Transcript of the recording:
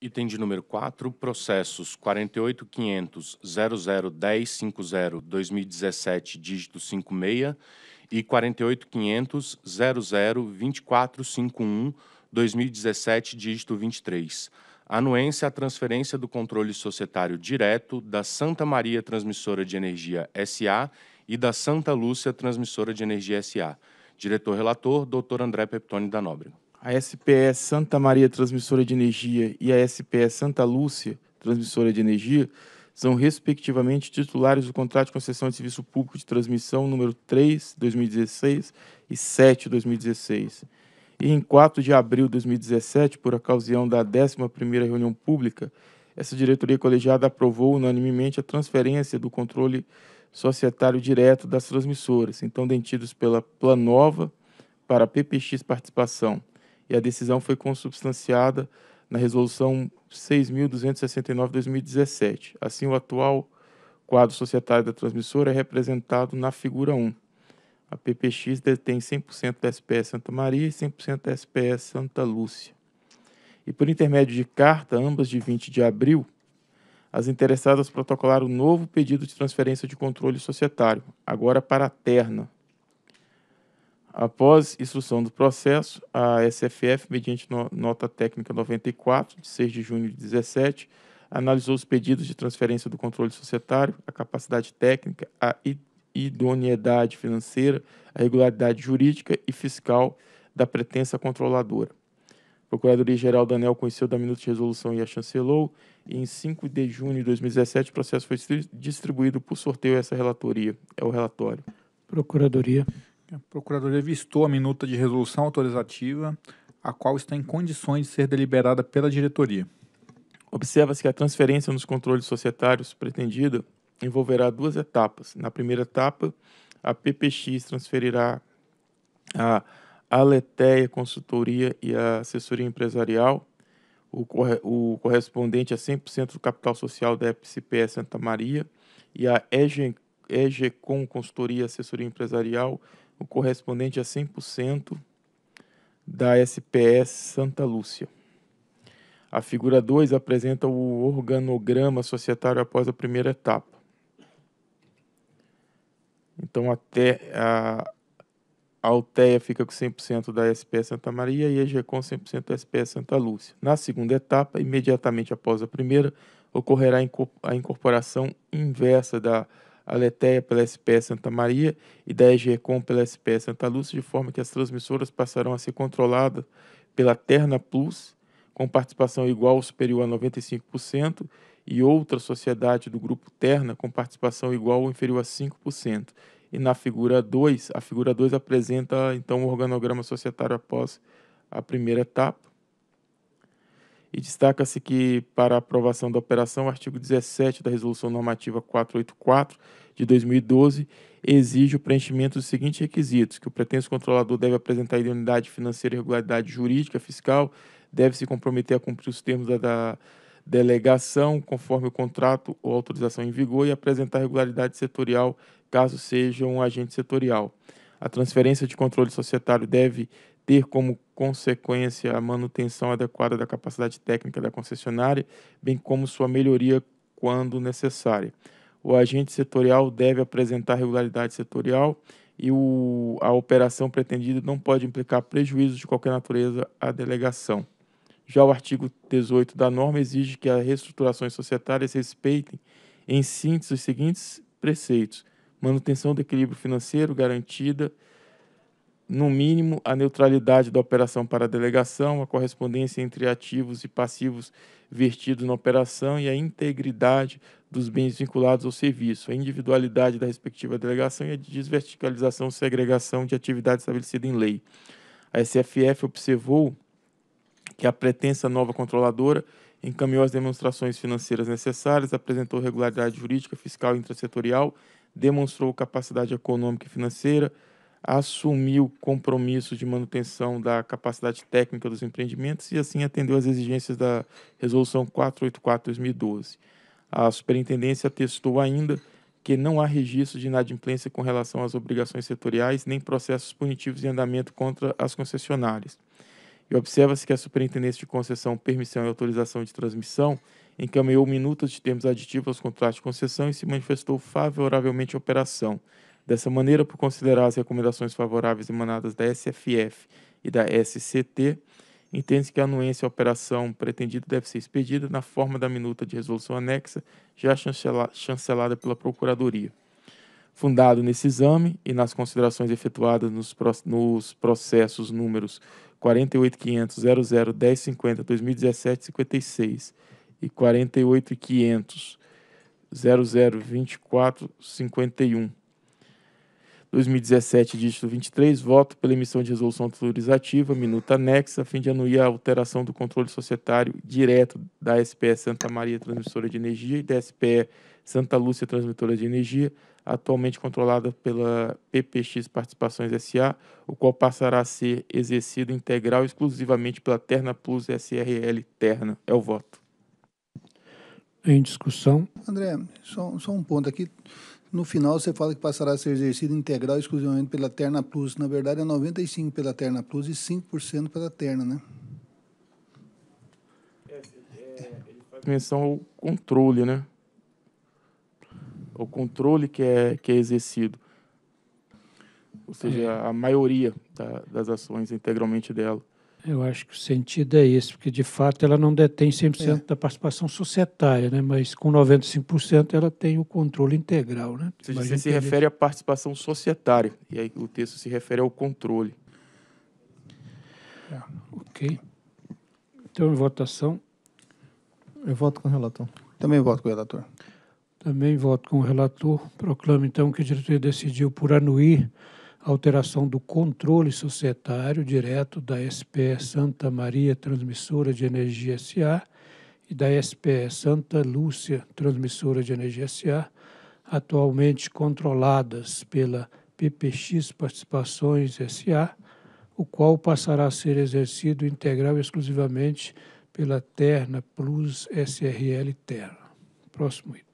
Item de número 4, processos 48.500.00.10.50.2017, 2017 dígito 56, e 48.500.00.24.51.2017, 2017 dígito 23. Anuência à transferência do controle societário direto da Santa Maria Transmissora de Energia SA e da Santa Lúcia Transmissora de Energia SA. Diretor-relator, Dr. André Peptoni da Nóbrega a SPS é Santa Maria Transmissora de Energia e a SPS é Santa Lúcia Transmissora de Energia são, respectivamente, titulares do contrato de concessão de serviço público de transmissão número 3, 2016 e 7, 2016. E em 4 de abril de 2017, por ocasião da 11ª reunião pública, essa diretoria colegiada aprovou unanimemente a transferência do controle societário direto das transmissoras, então detidos pela Planova para a PPX Participação, e a decisão foi consubstanciada na Resolução 6.269-2017. Assim, o atual quadro societário da transmissora é representado na figura 1. A PPX detém 100% da SPS Santa Maria e 100% da SPS Santa Lúcia. E por intermédio de carta, ambas de 20 de abril, as interessadas protocolaram um novo pedido de transferência de controle societário, agora para a Terna, Após instrução do processo, a SFF, mediante no, nota técnica 94, de 6 de junho de 17, analisou os pedidos de transferência do controle societário, a capacidade técnica, a idoneidade financeira, a regularidade jurídica e fiscal da pretensa controladora. A Procuradoria-Geral Daniel conheceu da minuta de resolução e a chancelou, e em 5 de junho de 2017 o processo foi distribuído por sorteio a essa relatoria, é o relatório. Procuradoria. A Procuradoria vistou a minuta de resolução autorizativa, a qual está em condições de ser deliberada pela diretoria. Observa-se que a transferência nos controles societários pretendida envolverá duas etapas. Na primeira etapa, a PPX transferirá a Aleteia Consultoria e a Assessoria Empresarial, o, corre o correspondente a é 100% do capital social da EPCPE Santa Maria, e a EG EGCOM Consultoria e Assessoria Empresarial, o correspondente a 100% da SPS Santa Lúcia. A figura 2 apresenta o organograma societário após a primeira etapa. Então, até a, a Alteia fica com 100% da SPS Santa Maria e a GECOM 100% da SPS Santa Lúcia. Na segunda etapa, imediatamente após a primeira, ocorrerá a incorporação inversa da a Leteia pela SPE Santa Maria e da EGECOM pela SPE Santa Lúcia, de forma que as transmissoras passarão a ser controladas pela Terna Plus, com participação igual ou superior a 95%, e outra sociedade do grupo Terna com participação igual ou inferior a 5%. E na figura 2, a figura 2 apresenta então o organograma societário após a primeira etapa e destaca-se que, para a aprovação da operação, o artigo 17 da Resolução Normativa 484 de 2012 exige o preenchimento dos seguintes requisitos: que o pretenso controlador deve apresentar idoneidade financeira e regularidade jurídica fiscal, deve se comprometer a cumprir os termos da, da delegação, conforme o contrato ou autorização em vigor, e apresentar regularidade setorial, caso seja um agente setorial. A transferência de controle societário deve ter como consequência a manutenção adequada da capacidade técnica da concessionária, bem como sua melhoria quando necessária. O agente setorial deve apresentar regularidade setorial e o, a operação pretendida não pode implicar prejuízos de qualquer natureza à delegação. Já o artigo 18 da norma exige que as reestruturações societárias respeitem, em síntese, os seguintes preceitos: manutenção do equilíbrio financeiro garantida, no mínimo, a neutralidade da operação para a delegação, a correspondência entre ativos e passivos vertidos na operação e a integridade dos bens vinculados ao serviço, a individualidade da respectiva delegação e a desverticalização e segregação de atividade estabelecida em lei. A SFF observou que a pretensa nova controladora encaminhou as demonstrações financeiras necessárias, apresentou regularidade jurídica, fiscal e intrasetorial demonstrou capacidade econômica e financeira, assumiu compromisso de manutenção da capacidade técnica dos empreendimentos e assim atendeu às exigências da Resolução 484/2012. A Superintendência atestou ainda que não há registro de inadimplência com relação às obrigações setoriais nem processos punitivos em andamento contra as concessionárias. E observa-se que a Superintendência de Concessão, Permissão e Autorização de Transmissão encaminhou minutas de termos aditivos aos contratos de concessão e se manifestou favoravelmente à operação. Dessa maneira, por considerar as recomendações favoráveis emanadas da SFF e da SCT, entende-se que a anuência à operação pretendida deve ser expedida na forma da minuta de resolução anexa já chancelada pela Procuradoria fundado nesse exame e nas considerações efetuadas nos, nos processos números 48.500.00.1050.2017.56 e 48.500.00.24.51.2017, dígito 23, voto pela emissão de resolução autorizativa, minuta anexa, a fim de anuir a alteração do controle societário direto da SPE Santa Maria Transmissora de Energia e da SPE Santa Lúcia Transmitora de Energia, atualmente controlada pela PPX Participações SA, o qual passará a ser exercido integral exclusivamente pela Terna Plus SRL Terna. É o voto. Em discussão. André, só, só um ponto aqui. No final, você fala que passará a ser exercido integral exclusivamente pela Terna Plus. Na verdade, é 95% pela Terna Plus e 5% pela Terna, né? É, é, ele faz menção ao controle, né? o controle que é, que é exercido. Ou seja, é. a maioria da, das ações, integralmente dela. Eu acho que o sentido é esse, porque de fato ela não detém 100% é. da participação societária, né? mas com 95% ela tem o controle integral. Né? Você, você se refere à participação societária, e aí o texto se refere ao controle. É. Ok. Então, em votação. Eu voto com o relator. Também voto com o relator. Também voto com o relator. Proclamo, então, que a diretoria decidiu por anuir a alteração do controle societário direto da SPE Santa Maria Transmissora de Energia S.A. e da SPE Santa Lúcia Transmissora de Energia S.A., atualmente controladas pela PPX Participações S.A., o qual passará a ser exercido integral e exclusivamente pela Terna Plus SRL Terra. Próximo item.